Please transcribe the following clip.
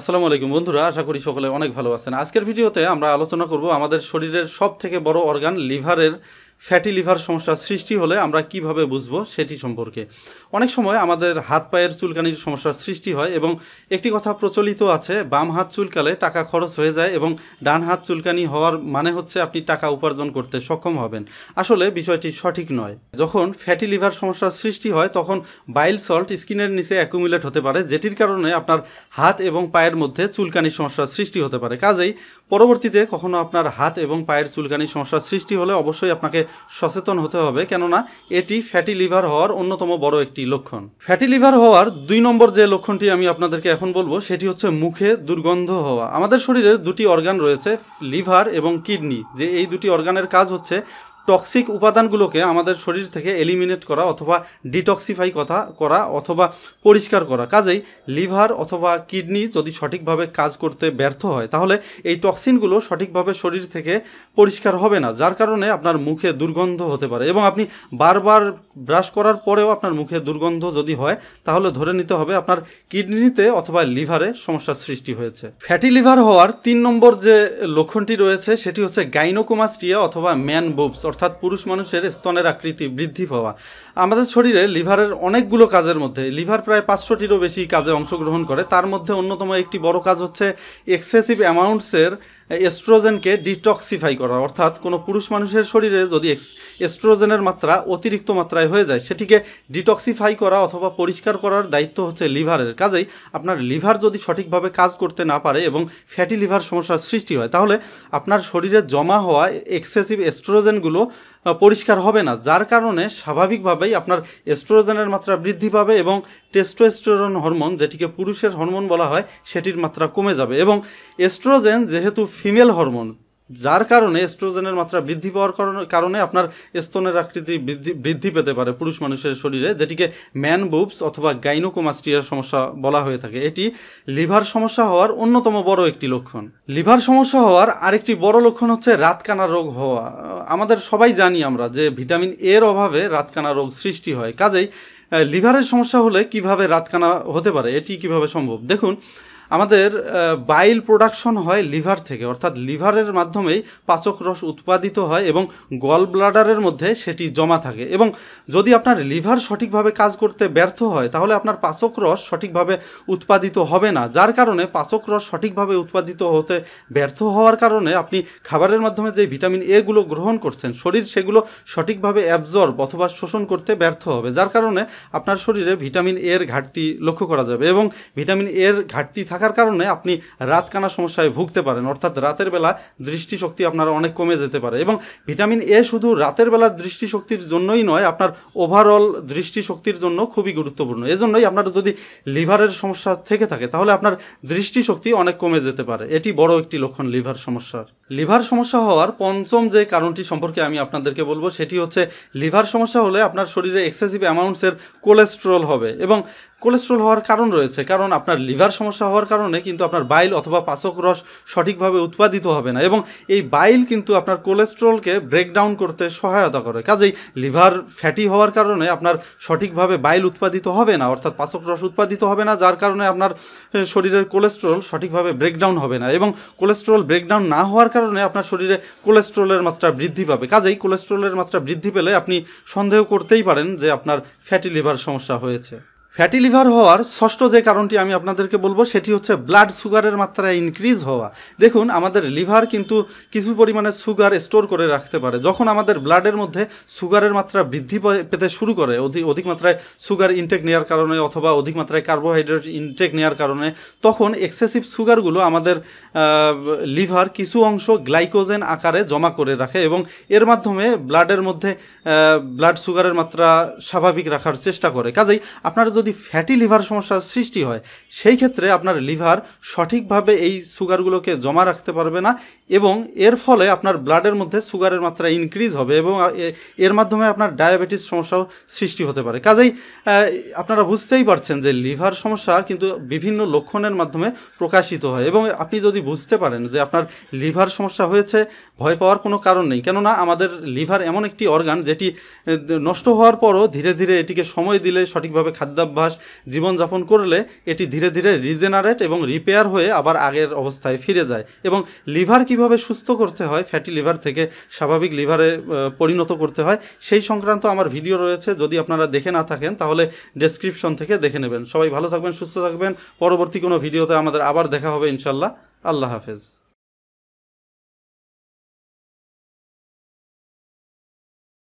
আসসালামু আলাইকুম বন্ধুরা আশা করি সকলে অনেক ভালো আছেন আজকের ভিডিওতে আমরা আলোচনা করব আমাদের শরীরের সব থেকে বড় অর্গান লিভারের ফ্যাটি লিভার সমস্যা সৃষ্টি হলে আমরা কিভাবে বুঝবো সেটি সম্পর্কে অনেক সময় আমাদের হাত পায়ের চুলকানির সমস্যার সৃষ্টি হয় এবং একটি কথা প্রচলিত আছে বাম হাত চুলকালে টাকা খরচ হয়ে যায় এবং ডান হাত চুলকানি হওয়ার মানে হচ্ছে আপনি টাকা উপার্জন করতে সক্ষম হবেন আসলে বিষয়টি সঠিক নয় যখন ফ্যাটি লিভার সমস্যার সৃষ্টি হয় তখন বাইল সল্ট স্কিনের নিচে অ্যাকুমুলেট হতে পারে যেটির কারণে আপনার হাত এবং পায়ের মধ্যে চুলকানির সমস্যার সৃষ্টি হতে পারে কাজেই পরবর্তীতে কখনো আপনার হাত এবং পায়ের চুলকানির সমস্যার সৃষ্টি হলে অবশ্যই আপনাকে সচেতন হতে হবে কেননা এটি ফ্যাটি লিভার হওয়ার অন্যতম বড় একটি লক্ষণ ফ্যাটি লিভার হওয়ার দুই নম্বর যে লক্ষণটি আমি আপনাদেরকে এখন বলবো সেটি হচ্ছে মুখে দুর্গন্ধ হওয়া আমাদের শরীরের দুটি অর্গান রয়েছে লিভার এবং কিডনি যে এই দুটি অর্গানের কাজ হচ্ছে টক্সিক উপাদানগুলোকে আমাদের শরীর থেকে এলিমিনেট করা অথবা ডিটক্সিফাই কথা করা অথবা পরিষ্কার করা কাজেই লিভার অথবা কিডনি যদি সঠিকভাবে কাজ করতে ব্যর্থ হয় তাহলে এই টক্সিনগুলো সঠিকভাবে শরীর থেকে পরিষ্কার হবে না যার কারণে আপনার মুখে দুর্গন্ধ হতে পারে এবং আপনি বারবার ব্রাশ করার পরেও আপনার মুখে দুর্গন্ধ যদি হয় তাহলে ধরে নিতে হবে আপনার কিডনিতে অথবা লিভারে সমস্যার সৃষ্টি হয়েছে ফ্যাটি লিভার হওয়ার তিন নম্বর যে লক্ষণটি রয়েছে সেটি হচ্ছে গাইনোকোমাস্টিয়া অথবা ম্যান বুবস অর্থাৎ পুরুষ মানুষের স্তনের আকৃতি বৃদ্ধি পাওয়া আমাদের শরীরে লিভারের অনেকগুলো কাজের মধ্যে লিভার প্রায় পাঁচশোটিরও বেশি কাজে অংশগ্রহণ করে তার মধ্যে অন্যতম একটি বড় কাজ হচ্ছে এক্সেসিভ অ্যামাউন্টসের এস্ট্রোজেনকে ডিটক্সিফাই করা অর্থাৎ কোনো পুরুষ মানুষের শরীরে যদি এস্ট্রোজেনের মাত্রা অতিরিক্ত মাত্রায় হয়ে যায় সেটিকে ডিটক্সিফাই করা অথবা পরিষ্কার করার দায়িত্ব হচ্ছে লিভারের কাজেই আপনার লিভার যদি সঠিকভাবে কাজ করতে না পারে এবং ফ্যাটি লিভার সমস্যার সৃষ্টি হয় তাহলে আপনার শরীরে জমা হওয়া এক্সেসিভ এস্ট্রোজেনগুলো পরিষ্কার হবে না যার কারণে স্বাভাবিকভাবেই আপনার এস্ট্রোজেনের মাত্রা বৃদ্ধি পাবে এবং টেস্টোস্টেরন হরমোন যেটিকে পুরুষের হরমোন বলা হয় সেটির মাত্রা কমে যাবে এবং এস্ট্রোজেন যেহেতু ফিমেল হরমোন যার কারণে এস্ট্রোজেনের মাত্রা বৃদ্ধি পাওয়ার কারণে আপনার স্তনের আকৃতি বৃদ্ধি বৃদ্ধি পেতে পারে পুরুষ মানুষের শরীরে যেটিকে ম্যান বুবস অথবা গাইনোকোমাস্ট্রিয়ার সমস্যা বলা হয়ে থাকে এটি লিভার সমস্যা হওয়ার অন্যতম বড় একটি লক্ষণ লিভার সমস্যা হওয়ার আরেকটি বড় লক্ষণ হচ্ছে রাতকানা রোগ হওয়া আমাদের সবাই জানি আমরা যে ভিটামিন এর অভাবে রাতকানা রোগ সৃষ্টি হয় কাজেই লিভারের সমস্যা হলে কিভাবে রাতকানা হতে পারে এটি কিভাবে সম্ভব দেখুন আমাদের বাইল প্রোডাকশন হয় লিভার থেকে অর্থাৎ লিভারের মাধ্যমেই পাচক রস উৎপাদিত হয় এবং গল ব্লাডারের মধ্যে সেটি জমা থাকে এবং যদি আপনার লিভার সঠিকভাবে কাজ করতে ব্যর্থ হয় তাহলে আপনার পাচক রস সঠিকভাবে উৎপাদিত হবে না যার কারণে পাচক রস সঠিকভাবে উৎপাদিত হতে ব্যর্থ হওয়ার কারণে আপনি খাবারের মাধ্যমে যে ভিটামিন এগুলো গ্রহণ করছেন শরীর সেগুলো সঠিকভাবে অ্যাবজর্ব অথবা শোষণ করতে ব্যর্থ হবে যার কারণে আপনার শরীরে ভিটামিন এর ঘাটতি লক্ষ্য করা যাবে এবং ভিটামিন এর ঘাটতি থাকা থাকার কারণে আপনি রাত কানা সমস্যায় ভুগতে পারেন অর্থাৎ রাতের বেলা দৃষ্টিশক্তি আপনার অনেক কমে যেতে পারে এবং ভিটামিন এ শুধু রাতের বেলার দৃষ্টিশক্তির জন্যই নয় আপনার ওভারঅল দৃষ্টিশক্তির জন্য খুবই গুরুত্বপূর্ণ এজন্যই আপনার যদি লিভারের সমস্যা থেকে থাকে তাহলে আপনার দৃষ্টিশক্তি অনেক কমে যেতে পারে এটি বড় একটি লক্ষণ লিভার সমস্যার লিভার সমস্যা হওয়ার পঞ্চম যে কারণটি সম্পর্কে আমি আপনাদেরকে বলবো সেটি হচ্ছে লিভার সমস্যা হলে আপনার শরীরে এক্সেসিভ অ্যামাউন্টসের কোলেস্ট্রল হবে এবং কোলেস্ট্রল হওয়ার কারণ রয়েছে কারণ আপনার লিভার সমস্যা হওয়ার কারণে কিন্তু আপনার বাইল অথবা পাচক রস সঠিকভাবে উৎপাদিত হবে না এবং এই বাইল কিন্তু আপনার কোলেস্ট্রলকে ব্রেকডাউন করতে সহায়তা করে কাজেই লিভার ফ্যাটি হওয়ার কারণে আপনার সঠিকভাবে বাইল উৎপাদিত হবে না অর্থাৎ পাচক রস উৎপাদিত হবে না যার কারণে আপনার শরীরের কোলেস্ট্রল সঠিকভাবে ব্রেকডাউন হবে না এবং কোলেস্ট্রল ব্রেকডাউন না হওয়ার কারণে কারণে আপনার শরীরে কোলেস্ট্রলের মাত্রা বৃদ্ধি পাবে কাজেই কোলেস্ট্রলের মাত্রা বৃদ্ধি পেলে আপনি সন্দেহ করতেই পারেন যে আপনার ফ্যাটি লিভার সমস্যা হয়েছে ফ্যাটি লিভার হওয়ার ষষ্ঠ যে কারণটি আমি আপনাদেরকে বলবো সেটি হচ্ছে ব্লাড সুগারের মাত্রা ইনক্রিজ হওয়া দেখুন আমাদের লিভার কিন্তু কিছু পরিমাণে সুগার স্টোর করে রাখতে পারে যখন আমাদের ব্লাডের মধ্যে সুগারের মাত্রা বৃদ্ধি পেতে শুরু করে অধিক অধিক মাত্রায় সুগার ইনটেক নেওয়ার কারণে অথবা অধিক মাত্রায় কার্বোহাইড্রেট ইনটেক নেওয়ার কারণে তখন এক্সেসিভ সুগারগুলো আমাদের লিভার কিছু অংশ গ্লাইকোজেন আকারে জমা করে রাখে এবং এর মাধ্যমে ব্লাডের মধ্যে ব্লাড সুগারের মাত্রা স্বাভাবিক রাখার চেষ্টা করে কাজেই আপনার যদি ফ্যাটি লিভার সমস্যার সৃষ্টি হয় সেই ক্ষেত্রে আপনার লিভার সঠিকভাবে এই সুগারগুলোকে জমা রাখতে পারবে না এবং এর ফলে আপনার ব্লাডের মধ্যে সুগারের মাত্রা ইনক্রিজ হবে এবং এর মাধ্যমে আপনার ডায়াবেটিস সমস্যাও সৃষ্টি হতে পারে কাজেই আপনারা বুঝতেই পারছেন যে লিভার সমস্যা কিন্তু বিভিন্ন লক্ষণের মাধ্যমে প্রকাশিত হয় এবং আপনি যদি বুঝতে পারেন যে আপনার লিভার সমস্যা হয়েছে ভয় পাওয়ার কোনো কারণ নেই কেননা আমাদের লিভার এমন একটি অর্গান যেটি নষ্ট হওয়ার পরও ধীরে ধীরে এটিকে সময় দিলে সঠিকভাবে খাদ্যাভ্যাস অভ্যাস জীবনযাপন করলে এটি ধীরে ধীরে রিজেনারেট এবং রিপেয়ার হয়ে আবার আগের অবস্থায় ফিরে যায় এবং লিভার কিভাবে সুস্থ করতে হয় ফ্যাটি লিভার থেকে স্বাভাবিক লিভারে পরিণত করতে হয় সেই সংক্রান্ত আমার ভিডিও রয়েছে যদি আপনারা দেখে না থাকেন তাহলে ডেসক্রিপশন থেকে দেখে নেবেন সবাই ভালো থাকবেন সুস্থ থাকবেন পরবর্তী কোনো ভিডিওতে আমাদের আবার দেখা হবে ইনশাল্লাহ আল্লাহ হাফেজ